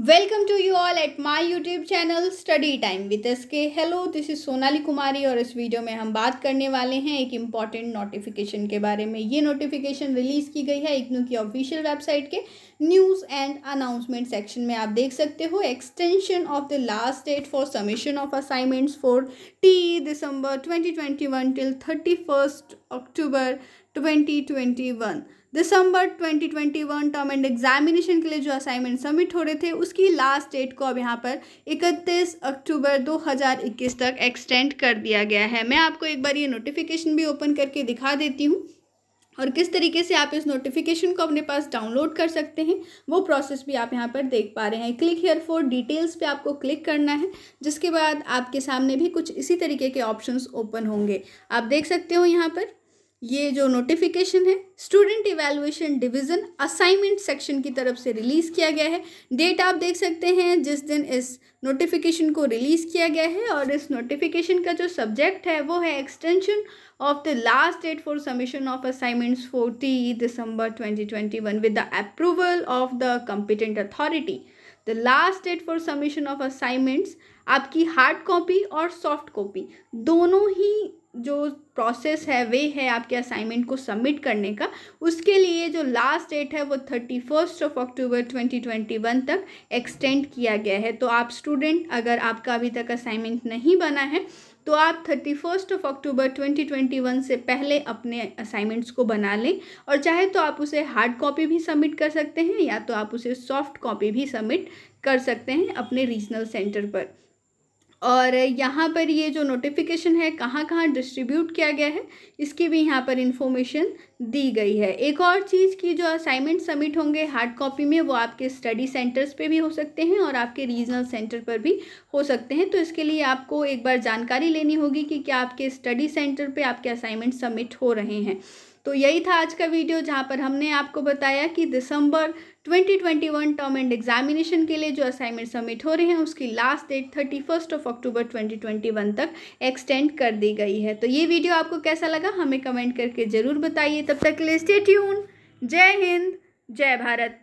welcome to you all at my YouTube channel study time with S K hello this is Sonali Kumari और इस video में हम बात करने वाले हैं एक इम्पॉर्टेंट नोटिफिकेशन के बारे में ये नोटिफिकेशन रिलीज़ की गई है इग्नू की ऑफिशियल वेबसाइट के न्यूज़ एंड अनाउंसमेंट सेक्शन में आप देख सकते हो extension of the last date for submission of assignments for T December twenty till thirty first October 2021 December 2021 term end examination के लिए जो असाइनमेंट सबमिट हो रहे थे उसकी लास्ट डेट को अब यहाँ पर 31 अक्टूबर 2021 तक एक्सटेंड कर दिया गया है मैं आपको एक बार ये नोटिफिकेशन भी ओपन करके दिखा देती हूँ और किस तरीके से आप इस नोटिफिकेशन को अपने पास डाउनलोड कर सकते हैं वो प्रोसेस भी आप यहाँ पर देख पा रहे हैं क्लिक हेयर फॉर डिटेल्स पे आपको क्लिक करना है जिसके बाद आपके सामने भी कुछ इसी तरीके के ऑप्शंस ओपन होंगे आप देख सकते हो यहाँ पर ये जो नोटिफिकेशन है student evaluation division assignment section की तरफ से रिलीज़ किया गया है डेट आप देख सकते हैं जिस दिन इस नोटिफिकेशन को रिलीज़ किया गया है और इस नोटिफिकेशन का जो सब्जेक्ट है वो है extension of the last date for submission of assignments forty December twenty twenty with the approval of the competent authority the last date for submission of assignments आपकी हार्ड कॉपी और soft copy दोनों ही जो process है वे है आपके assignment को submit करने का उसके लिए जो लास्ट डेट है वो thirty first of October twenty twenty one तक एक्सटेंड किया गया है तो आप स्टूडेंट अगर आपका अभी तक असाइनमेंट नहीं बना है तो आप thirty first of October twenty twenty one से पहले अपने असाइनमेंट्स को बना लें और चाहे तो आप उसे हार्ड कॉपी भी सबमिट कर सकते हैं या तो आप उसे सॉफ्ट कॉपी भी सबमिट कर सकते हैं अपने रीजनल सेंटर पर और यहाँ पर ये जो नोटिफिकेशन है कहाँ कहाँ डिस्ट्रीब्यूट किया गया है इसकी भी यहाँ पर इंफॉर्मेशन दी गई है एक और चीज़ की जो असाइनमेंट सबमिट होंगे हार्ड कॉपी में वो आपके स्टडी सेंटर्स पे भी हो सकते हैं और आपके रीजनल सेंटर पर भी हो सकते हैं तो इसके लिए आपको एक बार जानकारी लेनी होगी कि क्या आपके स्टडी सेंटर पर आपके असाइनमेंट सबमिट हो रहे हैं तो यही था आज का वीडियो जहाँ पर हमने आपको बताया कि दिसंबर 2021 टर्म एंड एग्जामिनेशन के लिए जो असाइनमेंट सबमिट हो रहे हैं उसकी last date thirty first of October 2021 तक एक्सटेंड कर दी गई है तो ये वीडियो आपको कैसा लगा हमें कमेंट करके ज़रूर बताइए तब तक के लिए स्टे ट्यून जय हिंद जय भारत